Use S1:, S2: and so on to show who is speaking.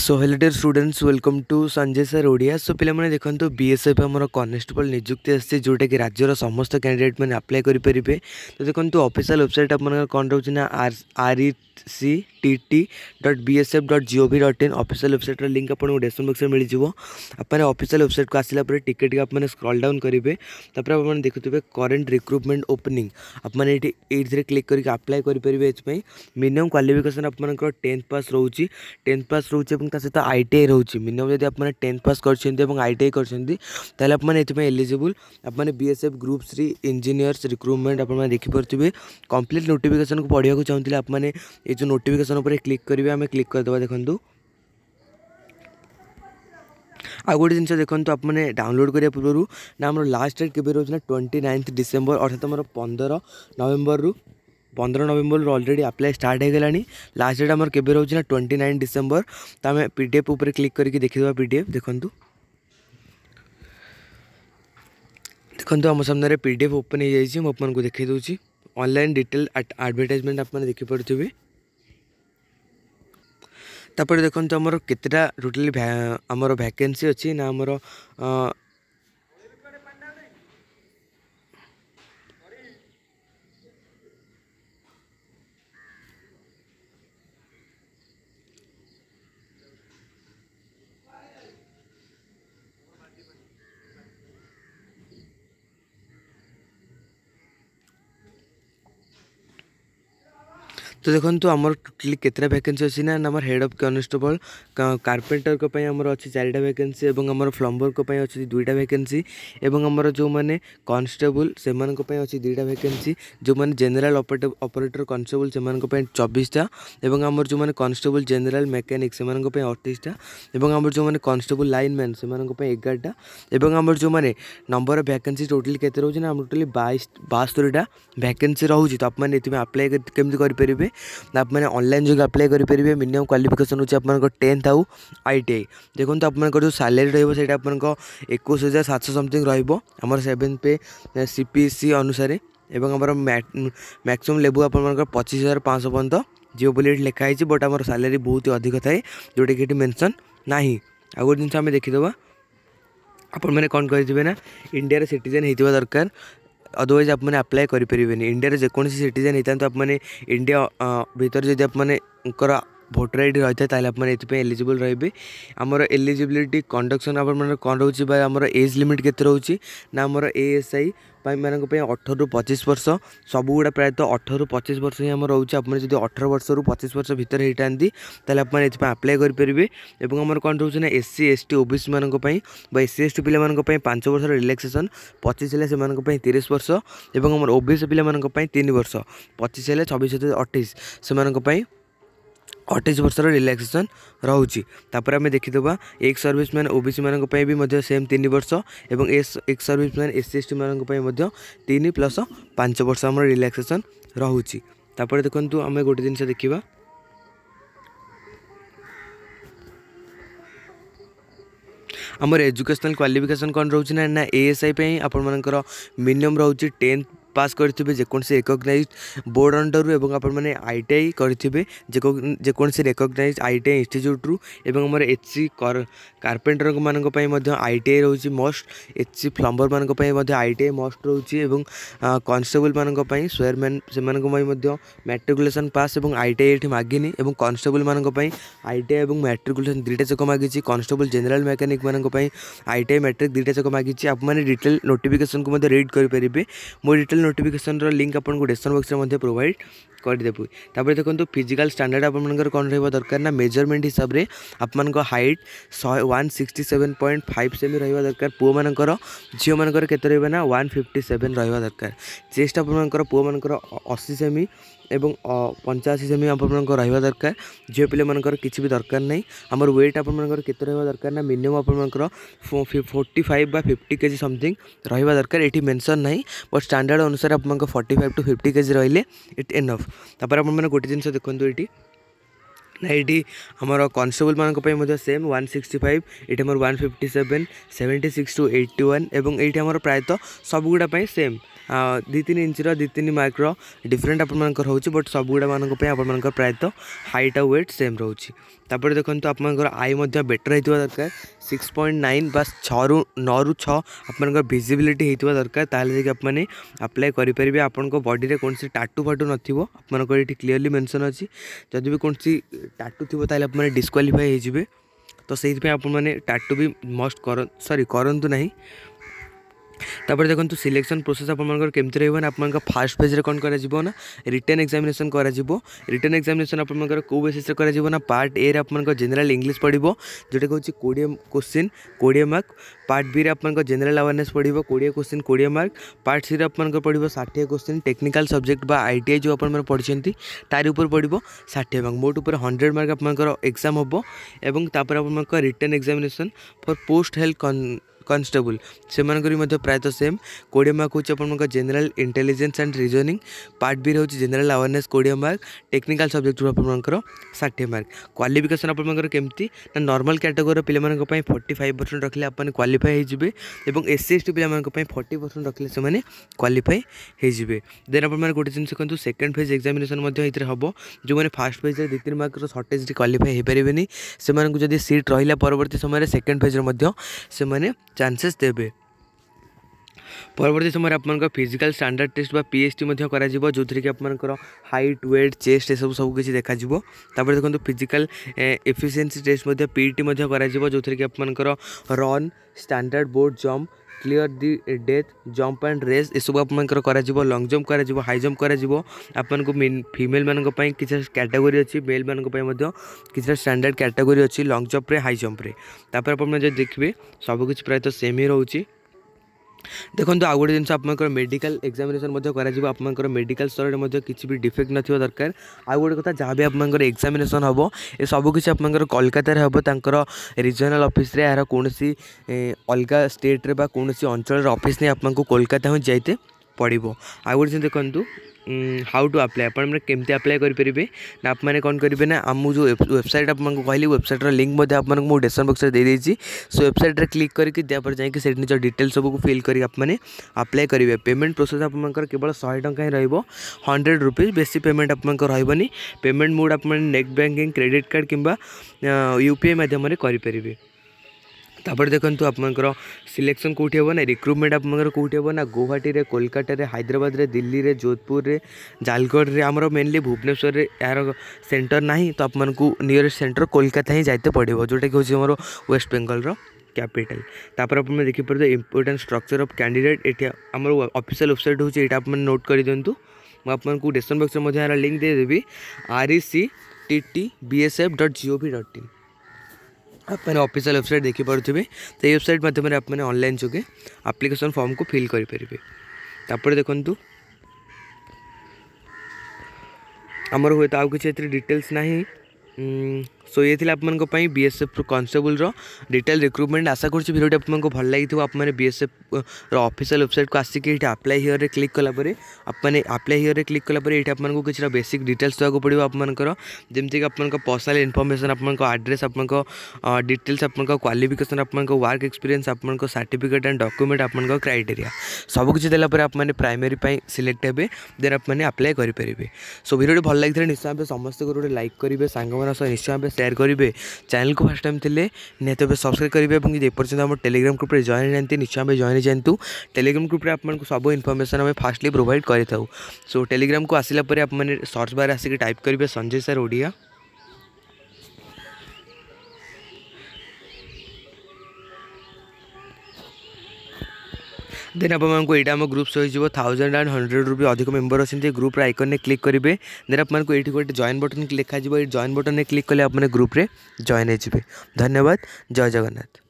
S1: so hello dear students welcome to Sanjay sir Odia so पिलाମାନେ ଦେଖନ୍ତୁ BSF ଆମର କନଷ୍ଟେବଲ ନିଯୁକ୍ତି ଆସିଛି ଯୋଉଟା କି ରାଜ୍ୟର ସମସ୍ତ କ୍ୟାଣ୍ଡିଡେଟ୍ ମାନେ ଆପ୍ଲାଏ କରିପାରିବେ ତ ଦେଖନ୍ତୁ ଅଫିସିଆଲ ୱେବସାଇଟ୍ ଆପଣଙ୍କର କ'ଣ ରହୁଛି ନା rect.bsf.gov.in ଅଫିସିଆଲ ୱେବସାଇଟ୍ର ଲିଙ୍କ୍ ଆପଣଙ୍କୁ ଡେସ୍କ୍ରିପସନ୍ ବକ୍ସରେ ମିଳିଯିବ ଆପଣମାନେ ଅଫିସିଆଲ ୱେବସାଇଟ୍କୁ ଆସିଲା ପରେ ଟିକେଟ୍ ଆପଣମାନେ ସ୍କ୍ରଲ୍ ଡାଉନ୍ କରିବେ ତାପରେ ଆପଣମାନେ ଦେଖୁଥିବେ କରେଣ୍ଟ ରିକ୍ରୁଟମେଣ୍ଟ ଓପନିଂ ଆପଣମାନେ ଏଠି ଏଇଥିରେ କ୍ଲିକ୍ କରିକି ଆପ୍ଲାଏ କରିପାରିବେ ଏଥିପାଇଁ ମିନିମମ୍ କ୍ୱାଲିଫିକେସନ୍ ଆପଣଙ୍କର ଟେନ୍ଥ ପାସ୍ ରହୁଛି ଟେନ୍ଥ ପାସ୍ ରହୁଛି ଏବଂ ତା ସହିତ ଆଇ ଟି ଆଇ ରହୁଛି ମିନିମମ୍ ଯଦି ଆପଣମାନେ ଟେନ୍ଥ ପାସ୍ କରିଛନ୍ତି ଏବଂ ଆଇ ଟି ଆଇ କରିଛନ୍ତି ତାହେଲେ ଆପଣମାନେ ଏଥିପାଇଁ ଏଲିଜିବୁଲ୍ ଆପଣମାନେ B S F group three engineers recruitment ଆପଣମାନେ ଦେଖିପାରୁଥିବେ କମ୍ପ୍ଲିଟ୍ ନୋଟିଫିକେସନ୍କୁ ପଢ଼ିବାକୁ ଚାହୁଁଥିଲେ ଆପଣମାନେ ଏ ଯେଉଁ ନୋଟିଫିକେସନ୍ ଉପରେ କ୍ଲିକ୍ କରିବେ ଆମେ କ୍ଲିକ୍ କରିଦେବା ଦେଖନ୍ତୁ ଆଉ ଗୋଟେ ଜିନିଷ ଦେଖନ୍ତୁ ଆପଣମାନେ ଡାଉନଲୋଡ଼ କରିବା ପୂର୍ବରୁ ନା ଆମର ଲାଷ୍ଟ ଡେଟ୍ କେବେ ରହୁଛି ନା ଟ୍ୱେଣ୍ଟି ନାଇନ୍ଥ ଡିସେମ୍ବର ଅର୍ଥାତ୍ ଆମର ପନ୍ଦର ନଭେମ୍ବରରୁ पंद्रह November already apply start last date आम के ट्वेंटी नाइन डिसेम्बर तो आम पी डी एफ उपर क्लिक करके देखीद पी तो डी एफ देखु देखो आम सामने पी डी एफ ओपन हो जाए देखे अनल डिटेल आडभटाइजमेंट आप देखिपे तापर देखो आमर के टोटाली आमर भैके अच्छी ना आमर ତ ଦେଖନ୍ତୁ ଆମର ଟୋଟାଲି କେତେଟା ଭ୍ୟାକେନ୍ସି ଅଛି ନା ଆମର ହେଡ଼୍ ଅଫ୍ କନଷ୍ଟେବଲ୍ କାର୍ପେଣ୍ଟର୍ଙ୍କ ପାଇଁ ଆମର ଅଛି ଚାରିଟା ଭ୍ୟାକେନ୍ସି ଏବଂ ଆମର ପ୍ଲମ୍ବର୍ଙ୍କ ପାଇଁ ଅଛି ଦୁଇଟା ଭ୍ୟାକେନ୍ସି ଏବଂ ଆମର ଯେଉଁମାନେ କନଷ୍ଟେବୁଲ୍ ସେମାନଙ୍କ ପାଇଁ ଅଛି ଦୁଇଟା ଭ୍ୟାକେନ୍ସି ଯେଉଁମାନେ ଜେନେରାଲ୍ ଅପରେଟର୍ କନଷ୍ଟେବୁଲ୍ ସେମାନଙ୍କ ପାଇଁ ଚବିଶଟା ଏବଂ ଆମର ଯେଉଁମାନେ କନଷ୍ଟେବୁଲ୍ ଜେନେରାଲ୍ ମେକାନିକ୍ ସେମାନଙ୍କ ପାଇଁ ଅଠେଇଶଟା ଏବଂ ଆମର ଯେଉଁମାନେ କନଷ୍ଟେବୁଲ୍ ଲାଇନ୍ମ୍ୟାନ୍ ସେମାନଙ୍କ ପାଇଁ ଏଗାରଟା ଏବଂ ଆମର ଯେଉଁମାନେ ନମ୍ବର ଅଫ୍ ଭ୍ୟାକେନ୍ସି ଟୋଟାଲି କେତେ ରହୁଛି ନା ଆମର ଟୋଟାଲି ବାଇଶ ବାସ୍ତରୀଟା ଭ୍ୟାକେନ୍ସି ରହୁଛି ତ ଆପଣମାନେ ଏଥିପାଇଁ ଆପ୍ଲାଏ କେମିତି କରିପାରିବେ ଆପଣମାନେ ଅନଲାଇନ୍ ଯୋଗେ ଆପ୍ଲାଏ କରିପାରିବେ ମିନିମମ୍ କ୍ୱାଲିଫିକେସନ୍ ହେଉଛି ଆପଣଙ୍କ ଟେନ୍ଥ ଆଉ ଆଇ ଟି ଆଇ ଦେଖନ୍ତୁ ଆପଣଙ୍କର ଯେଉଁ ସାଲାରୀ ରହିବ ସେଇଟା ଆପଣଙ୍କ ଏକୋଇଶ ହଜାର ସାତଶହ ସମଥିଙ୍ଗ ରହିବ ଆମର seven pay C P S C ଅନୁସାରେ ଏବଂ ଆମର ମ୍ୟାକ୍ସିମମ୍ ଲେବୁଲ୍ ଆପଣମାନଙ୍କର ପଚିଶ ହଜାର ପାଞ୍ଚଶହ ପର୍ଯ୍ୟନ୍ତ ଯିବ ବୋଲି ଏଠି ଲେଖା ହେଇଛି ବଟ୍ ଆମର ସାଲାରୀ ବହୁତ ଅଧିକ ଥାଏ ଯେଉଁଟାକି ଏଠି ମେନସନ୍ ନାହିଁ ଆଉ ଗୋଟେ ଜିନିଷ ଆମେ ଦେଖିଦେବା ଆପଣମାନେ କ'ଣ କରିଥିବେ ନା ଇଣ୍ଡିଆର ସିଟିଜେନ୍ ହେଇଥିବା ଦରକାର ଅଦରୱାଇଜ୍ ଆପଣମାନେ ଆପ୍ଲାଏ କରିପାରିବେନି ଇଣ୍ଡିଆର ଯେକୌଣସି ସିଟିଜେନ୍ ହେଇଥାନ୍ତୁ ଆପଣମାନେ ଇଣ୍ଡିଆ ଭିତରେ ଯଦି ଆପଣମାନଙ୍କର ভোটর আইডি রয়েছে তাহলে আপনার এতে এলিজিবল রয়েবে আমার এলিজিবিলিটি কন্ডকশন আপনার কম রয়েছে বা আমার এজ লিমিট কেতে রয়েছে না আমার এএসআই ମାନଙ୍କ ପାଇଁ ଅଠରରୁ ପଚିଶ ବର୍ଷ ସବୁଗୁଡ଼ା ପ୍ରାୟତଃ ଅଠରରୁ ପଚିଶ ବର୍ଷ ହିଁ ଆମର ରହୁଛି ଆପଣ ଯଦି ଅଠର ବର୍ଷରୁ ପଚିଶ ବର୍ଷ ଭିତରେ ହେଇଥାନ୍ତି ତାହେଲେ ଆପଣ ଏଥିପାଇଁ ଆପ୍ଲାଏ କରିପାରିବେ ଏବଂ ଆମର କ'ଣ ରହୁଛି ନା ଏସ୍ ସି ଏସ୍ ଟି ଓବିସିମାନଙ୍କ ପାଇଁ ବା ଏସ୍ ସି ଏସ୍ ଟି ପିଲାମାନଙ୍କ ପାଇଁ ପାଞ୍ଚ ବର୍ଷର ରିଲାକ୍ସେସନ୍ ପଚିଶ ହେଲେ ସେମାନଙ୍କ ପାଇଁ ତିରିଶ ବର୍ଷ ଏବଂ ଆମର ଓବିସି ପିଲାମାନଙ୍କ ପାଇଁ ତିନି ବର୍ଷ ପଚିଶ ହେଲେ ଛବିଶ ଅଠେଇଶ ସେମାନଙ୍କ ପାଇଁ ଅଠେଇଶ ବର୍ଷର ରିଲାକ୍ସେସନ୍ ରହୁଛି ତାପରେ ଆମେ ଦେଖିଦେବା ଏକ୍ସ ସର୍ଭିସମ୍ୟାନ୍ ଓବିସିମାନଙ୍କ ପାଇଁ ବି ମଧ୍ୟ ସେମ୍ ତିନି ବର୍ଷ ଏବଂ S ex serviceman S C ଏସ୍ଟିମାନଙ୍କ ପାଇଁ ମଧ୍ୟ ତିନି ପ୍ଲସ୍ ପାଞ୍ଚ ବର୍ଷ ଆମର ରିଲାକ୍ସେସନ୍ ରହୁଛି ତାପରେ ଦେଖନ୍ତୁ ଆମେ ଗୋଟେ ଜିନିଷ ଦେଖିବା ଆମର ଏଜୁକେସନାଲ୍ କ୍ୱାଲିଫିକେସନ୍ କ'ଣ ରହୁଛି ନା ନା ଏଏସ୍ଆଇ ପାଇଁ ଆପଣମାନଙ୍କର ମିନିମମ୍ ରହୁଛି ଟେନ୍ଥ ପାସ୍ କରିଥିବେ ଯେକୌଣସି ରେକଗ୍ନାଇଜ୍ ବୋର୍ଡ଼ ଅଣ୍ଡରରୁ ଏବଂ ଆପଣମାନେ ଆଇ ଟି ଆଇ କରିଥିବେ ଯେକୌଣସି ରେକଗ୍ନାଇଜ୍ ଆଇ ଟି ଆଇ ଇନଷ୍ଟିଚ୍ୟୁଟ୍ରୁ ଏବଂ ଆମର ଏଚ୍ ସି କାର୍ପେଣ୍ଟରମାନଙ୍କ ପାଇଁ ମଧ୍ୟ ଆଇ ଟି ଆଇ ରହୁଛି ମଷ୍ଟ ଏଚ୍ ସି ପ୍ଲମ୍ବରମାନଙ୍କ ପାଇଁ ମଧ୍ୟ ଆଇ ଟି ଆଇ ମଷ୍ଟ ରହୁଛି ଏବଂ କନଷ୍ଟେବଲମାନଙ୍କ ପାଇଁ ସ୍ୱେୟାରମ୍ୟାନ୍ ସେମାନଙ୍କ ପାଇଁ ମଧ୍ୟ ମ୍ୟାଟ୍ରିକୁଲେସନ୍ ପାସ୍ ଏବଂ ଆଇ ଟି ଆଇ ଏଠି ମାଗିନି ଏବଂ କନଷ୍ଟେବଲମାନଙ୍କ ପାଇଁ ଆଇ ଟି ଆଇ ଏବଂ ମ୍ୟାଟ୍ରିକୁଲେସନ୍ ଦୁଇଟା ଯାକ ମାଗିଛି କନଷ୍ଟେବଲ ଜେନେରାଲ୍ ମେକାନିକ୍ମାନଙ୍କ ପାଇଁ ଆଇ ଟି ଆଇ ମ୍ୟାଟ୍ରିକ୍ ଦୁଇଟା ଯାକ ମାଗିଛି ଆପଣମାନେ ଡିଟେଲ୍ ନୋଟିଫିକେସନ୍କୁ ମଧ୍ୟ ରିଡ୍ କରିପାରିବେ ମୋ ଡିଟେଲ୍ नोटिकेसन लिंक आपको डेस्क्रिप्स बक्स में प्रोवैड करदेबू ताप देखो फिजिकाल स्टाडार्ड आपर कौन ररकार ना मेजरमेंट हिसाब से आपंक हाइट शह one sixty seven point five cm रहा दरकार पुह मान झील मान रहा ना वन फिफ्टी सेवेन रहा दरकार चेस्ट आपर पुह मान अशी सेमी एवं पंचाशी सेमी आपर दरकार झील पे मान कि भी दरकार नहीं आम व्वेट आपर के दरकार ना मिनिमम आपर फोर्टाइव बा फिफ्टी के समथिंग रहा दरकार ये मेनसन नहीं बट स्टाडार्ड অনুসار আপমங்களுக்கு 45 টু 50 কেজ রইলে ইট এনাফ তারপর আপন মনে গটি জিনিস দেখন্ত এটি নাইটি আমরো কনসেবল মানক পই মধ্যে সেম 165 এটি আমরো 157 76 টু 81 এবং এটি আমরো প্রায়ত সবগুড়া পই সেম ଦୁଇ ତିନି ଇଞ୍ଚର ଦୁଇ ତିନି ମାର୍କର ଡିଫରେଣ୍ଟ ଆପଣମାନଙ୍କର ହେଉଛି ବଟ୍ ସବୁଗୁଡ଼ା ମାନଙ୍କ ପାଇଁ ଆପଣମାନଙ୍କର ପ୍ରାୟତଃ ହାଇଟ୍ ଆଉ ୱେଟ୍ ସେମ୍ ରହୁଛି ତାପରେ ଦେଖନ୍ତୁ ଆପଣମାନଙ୍କର ଆଇ ମଧ୍ୟ ବେଟର୍ ହେଇଥିବା ଦରକାର ସିକ୍ସ ପଏଣ୍ଟ ନାଇନ୍ ବା ଛଅରୁ ନଅରୁ ଛଅ ଆପଣଙ୍କର ଭିଜିବିଲିଟି ହେଇଥିବା ଦରକାର ତାହେଲେ ଯାଇକି ଆପଣମାନେ ଆପ୍ଲାଏ କରିପାରିବେ ଆପଣଙ୍କ ବଡ଼ିରେ କୌଣସି ଟାଟୁ ଫାଟୁ ନଥିବ ଆପଣଙ୍କର ଏଠି କ୍ଲିଅରଲି ମେନସନ୍ ଅଛି ଯଦି ବି କୌଣସି ଟାଟୁ ଥିବ ତାହେଲେ ଆପଣମାନେ ଡିସ୍କ୍ୱାଲିଫାଏ ହେଇଯିବେ ତ ସେଇଥିପାଇଁ ଆପଣମାନେ ଟାଟୁ ବି ମଷ୍ଟ କର ସରି କରନ୍ତୁ ନାହିଁ তাপরে দেখুন সিলেকশন প্রোসেস আপনার কেমতি রহব না আপনার ফার্স্ট পেজ্রে কম করা না রিটেন এক্সামিনেসন করা রিটেন এক্সামিনেসন আপনার কেউ বেসিসে করা না পার্ট এ আপনার জেনেল ইংলিশ পড়ব যেটা হচ্ছে কোড়িয়ে কোশ্চিন কোড়িয়ে মার্ক পার্ট বি আপনার জেনেল আওয়ারনেস পড়ব কোড়িয়ে কোশ্চিন কোড়িয়ে মার্ক পার্ট সি আপনার পড়ব ষাঠিয়ে কোশ্চিন টেকনিকাল সবজেক্ট বা আইটিআই যে আপনার পড়ছেন তার উপর পড়ব ষাঠিয়ে মার্ক মোট উপরে হন্ড্রেড মার্ক আপনার এক্সাম হব এবং তাপরে আপনার written examination for post health constable ସେମାନଙ୍କର ବି ମଧ୍ୟ ପ୍ରାୟତଃ ସେମ୍ କୋଡ଼ିଏ ମାର୍କ ହେଉଛି ଆପଣଙ୍କ general intelligence and reasoning part B ରହୁଛି ଜେନେରାଲ ଆୱାରନେସ୍ କୋଡ଼ିଏ ମାର୍କ ଟେକ୍ନିକାଲ ସବଜେକ୍ଟରୁ ଆପଣଙ୍କର ଷାଠିଏ ମାର୍କ କ୍ୱାଲିଫିକେସନ୍ ଆପଣଙ୍କର କେମିତି ନା ନର୍ମାଲ କ୍ୟାଟେଗୋରୀର ପିଲାମାନଙ୍କ ପାଇଁ ଫର୍ଟି ଫାଇଭ୍ ପରସେଣ୍ଟ ରଖିଲେ ଆପଣ କ୍ୱାଲିଫାଏ ହେଇଯିବେ ଏବଂ ଏସ୍ ସି ଏସ୍ ଟି ପିଲାମାନଙ୍କ ପାଇଁ ଫର୍ଟି ପରସେଣ୍ଟ ରଖିଲେ ସେମାନେ କ୍ୱାଲିଫାଏ ହେଇଯିବେ ଦେନ୍ ଆପଣମାନେ ଗୋଟେ ଜିନିଷ କୁହନ୍ତୁ ସେକେଣ୍ଡ ଫେଜ୍ ଏକ୍ଜାମିନେସନ୍ ମଧ୍ୟ ଏଥିରେ ହେବ ଯେଉଁମାନେ ଫାର୍ଷ୍ଟ ଫେଜ୍ରେ ଦୁଇ ତିନି ମାର୍କର ସର୍ଟେଜ୍ରେ କ୍ୱାଲିଫାଏ ହେଇପାରିବେନି ସେମାନଙ୍କୁ ଯଦି ସିଟ୍ ରହିଲା ପରବର୍ତ୍ତୀ ସମୟରେ ସେକେଣ୍ଡ ଫେଜ୍ରେ ମଧ୍ୟ ସେମାନେ ଚାନ୍ସେସ୍ ଦେବେ ପରବର୍ତ୍ତୀ ସମୟରେ ଆପଣଙ୍କର ଫିଜିକାଲ୍ ଷ୍ଟାଣ୍ଡାର୍ଡ଼ ଟେଷ୍ଟ ବା ପି ଏଚ୍ ଟି ମଧ୍ୟ କରାଯିବ ଯେଉଁଥିରେ କି ଆପଣଙ୍କର ହାଇଟ୍ ୱେଟ୍ ଚେଷ୍ଟ ଏସବୁ ସବୁ କିଛି ଦେଖାଯିବ ତାପରେ ଦେଖନ୍ତୁ ଫିଜିକାଲ୍ ଏଫିସିଏନ୍ସି ଟେଷ୍ଟ ମଧ୍ୟ ପି ଟି ମଧ୍ୟ କରାଯିବ ଯେଉଁଥିରେ କି ଆପଣଙ୍କର run standard board jump clear the ditch jump and race ଏସବୁ ଆପଣଙ୍କର କରାଯିବ ଲଙ୍ଗ୍ ଜମ୍ପ କରାଯିବ ହାଇ ଜମ୍ପ କରାଯିବ ଆପଣଙ୍କୁ ଫିମେଲ୍ମାନଙ୍କ ପାଇଁ କିଛିଟା କ୍ୟାଟାଗୋରୀ ଅଛି ମେଲ୍ମାନଙ୍କ ପାଇଁ ମଧ୍ୟ କିଛିଟା ଷ୍ଟାଣ୍ଡାର୍ଡ଼ କ୍ୟାଟାଗୋରୀ ଅଛି ଲଙ୍ଗ୍ ଜମ୍ପରେ ହାଇ ଜମ୍ପରେ ତାପରେ ଆପଣମାନେ ଯଦି ଦେଖିବେ ସବୁକିଛି ପ୍ରାୟତଃ ସେମ୍ ହିଁ ରହୁଛି ଦେଖନ୍ତୁ ଆଉ ଗୋଟେ ଜିନିଷ ଆପଣଙ୍କର ମେଡ଼ିକାଲ ଏକ୍ଜାମିନେସନ୍ ମଧ୍ୟ କରାଯିବ ଆପଣଙ୍କର ମେଡ଼ିକାଲ ସ୍ତରରେ ମଧ୍ୟ କିଛି ବି ଡିଫେକ୍ଟ ନଥିବା ଦରକାର ଆଉ ଗୋଟେ କଥା ଯାହା ବି ଆପଣଙ୍କର ଏକ୍ଜାମିନେସନ୍ ହେବ ଏସବୁ କିଛି ଆପଣଙ୍କର କଲକାତାରେ ହେବ ତାଙ୍କର ରିଜନାଲ୍ ଅଫିସରେ ଏହାର କୌଣସି ଅଲଗା ଷ୍ଟେଟ୍ରେ ବା କୌଣସି ଅଞ୍ଚଳର ଅଫିସ୍ ନେଇ ଆପଣଙ୍କୁ କୋଲକାତା ହିଁ ଯାଇତେ ପଡ଼ିବ ଆଉ ଗୋଟେ ଜିନିଷ ଦେଖନ୍ତୁ हाउ टू आप्लाଏ ଆପଣମାନେ କେମିତି ଆପ୍ଲାଏ କରିପାରିବେ ନା ଆପଣମାନେ କ'ଣ କରିବେ ନା ଆମ ଯେଉଁ ୱେବସାଇଟ୍ ଆପଣଙ୍କୁ କହିଲି ୱେବସାଇଟ୍ର ଲିଙ୍କ୍ ମଧ୍ୟ ଆପଣଙ୍କୁ ମୁଁ ଡେସ୍କ୍ରିପ୍ସନ୍ ବକ୍ସରେ ଦେଇଦେଇଛି ସେ ୱେବସାଇଟ୍ରେ କ୍ଲିକ୍ କରିକି ତାପରେ ଯାଇକି ସେଠି ନିଜ ଡିଟେଲ୍ ସବୁକୁ ଫିଲ୍ କରିକି ଆପଣମାନେ ଆପ୍ଲାଏ କରିବେ ପେମେଣ୍ଟ ପ୍ରୋସେସ୍ ଆପଣଙ୍କର କେବଳ ଶହେ ଟଙ୍କା ହିଁ ରହିବ ହଣ୍ଡ୍ରେଡ଼ ରୁପିଜ୍ ବେଶୀ ପେମେଣ୍ଟ ଆପଣଙ୍କର ରହିବନି ପେମେଣ୍ଟ ମୁଡ଼ ଆପଣମାନେ ନେଟ୍ ବ୍ୟାଙ୍କିଂ କ୍ରେଡ଼ିଟ୍ କାର୍ଡ଼ କିମ୍ବା ୟୁ ପି ଆଇ ମାଧ୍ୟମରେ କରିପାରିବେ ତାପରେ ଦେଖନ୍ତୁ ଆପଣଙ୍କର ସିଲେକ୍ସନ୍ କେଉଁଠି ହେବ ନା ରିକ୍ରୁଟମେଣ୍ଟ ଆପଣଙ୍କର କେଉଁଠି ହେବ ନା ଗୌହାଟୀରେ କୋଲକାତାରେ ହାଇଦ୍ରାବାଦରେ ଦିଲ୍ଲୀରେ ଯୋଧପୁରରେ ଜାଲଗଡ଼ରେ ଆମର ମେନଲି ଭୁବନେଶ୍ୱରରେ ଏହାର ସେଣ୍ଟର ନାହିଁ ତ ଆପଣଙ୍କୁ ନିୟରେଷ୍ଟ ସେଣ୍ଟର କୋଲକାତା ହିଁ ଯାଇତେ ପଡ଼ିବ ଯେଉଁଟାକି ହେଉଛି ଆମର ୱେଷ୍ଟ ବେଙ୍ଗଲର କ୍ୟାପିଟାଲ ତାପରେ ଆପଣ ଦେଖିପାରିବେ ଇମ୍ପୋର୍ଟାଣ୍ଟ ଷ୍ଟ୍ରକ୍ଚର ଅଫ୍ କ୍ୟାଣ୍ଡିଡେଟ୍ ଏଠି ଆମର ଅଫିସିଆଲ ୱେବସାଇଟ୍ ହେଉଛି ଏଇଟା ଆପଣ ନୋଟ୍ କରିଦିଅନ୍ତୁ ମୁଁ ଆପଣଙ୍କୁ ଡେସକ୍ରିପସନ୍ ବକ୍ସରେ ମଧ୍ୟ ଏହାର ଲିଙ୍କ୍ ଦେଇଦେବି R E C T T B S F dot G O V dot in আপনার অফিসিয়াল ওয়েবসাইট দেখিপারে তো এই ওয়েবসাইট মাধ্যমে আপনার অনলাইন যোগে আপ্লিকেসন ফর্ম কু ফিল করে তাপরে দেখুন আমার হুয়ে তো আউ কিছু এতে ডিটেলস না সো ইয়ে লা আপনার বিএসএফ কনস্টেবলর ডিটেল রিক্রুটমেন্ট আশা করছি ভিডিওটি আপনার ভাল লাগি আপনার বিএসএফ অফিসিয়াল ওয়েবসাইট কু আসিকি এটি আপ্লাই হিওর ক্লিক কলাপরে আপনার আপ্লাই হিওর ক্লিক কলাপরে এটি আপনার কিছুটা বেসিক ডিটেলস দেওয়া পড়ব আপনার যেমি আপনার পর্সনাল ইনফরমেশন আপনার আড্রেস আপনার ডিটেলস আপনার क्वाफिकेसन আপনার ওয়ার্ক এক্সপিরিয়েন্স আপনার সার্টিফিকেট एंड डॉक्यूमेंट আপনার ক্রাইটেরিয়া সবকিছু দেলাপরে আপনার প্রাইমেরি সিলেক্ট হবে দেন আপনার আপ্লাই করে পারে সো ভিডিওটি ভাল লাগি নিশ্চয় ভাবে সমস্ত গোটে লাইক করবে সাংমান সহ নিশ্চয় ভাবে ସେୟାର କରିବେ ଚ୍ୟାନେଲକୁ ଫାର୍ଷ୍ଟ ଟାଇମ୍ ଥିଲେ ନିହାତି ଭାବେ ସବସ୍କ୍ରାଇବ୍ କରିବେ ଏବଂ ଯଦି ଏପର୍ଯ୍ୟନ୍ତ ଆମ ଟେଲିଗ୍ରାମ ଗ୍ରୁପରେ ଜଏନ୍ ହେଇନାହାନ୍ତି ନିଶ୍ଚୟ ଆମେ ଜଏନ୍ ହେଇଯାଆନ୍ତୁ ଟେଲିଗ୍ରାମ ଗ୍ରୁପରେ ଆପଣଙ୍କୁ ସବୁ ଇନଫର୍ମେସନ୍ ଆମେ ଫାଷ୍ଟଲି ପ୍ରୋଭାଇଡ଼ କରିଥାଉ ସୋ ଟେଲିଗ୍ରାମକୁ ଆସିଲା ପରେ ଆପଣମାନେ ସର୍ଚ୍ଚ ବାର୍ ଆସିକି ଟାଇପ୍ କରିବେ ସଞ୍ଜୟ ସାର୍ ଓଡ଼ିଆ ଦେନ୍ ଆପଣମାନଙ୍କୁ ଏଇଟା ଆମ ଗ୍ରୁପ୍ ସହିତ ଯିବ ଥାଉଜେଣ୍ଡ ଆଣ୍ଡ ହଣ୍ଡ୍ରେଡ଼ରୁ ବି ଅଧିକ ମେମ୍ବର ଅଛନ୍ତି ଗ୍ରୁପ୍ର ଆଇକନ୍ରେ କ୍ଲିକ୍ କରିବେ ଦେନ୍ ଆପଣଙ୍କୁ ଏଇଠି ଗୋଟେ ଜଏନ୍ ବଟନ୍ ଲେଖାଯିବ ଏଇ ଜଏନ୍ ବଟନ୍ରେ କ୍ଲିକ୍ କଲେ ଆପଣ ଗ୍ରୁପ୍ରେ ଜଏନ୍ ହେଇଯିବେ ଧନ୍ୟବାଦ ଜୟ ଜଗନ୍ନାଥ